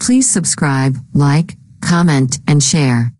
Please subscribe, like, comment, and share.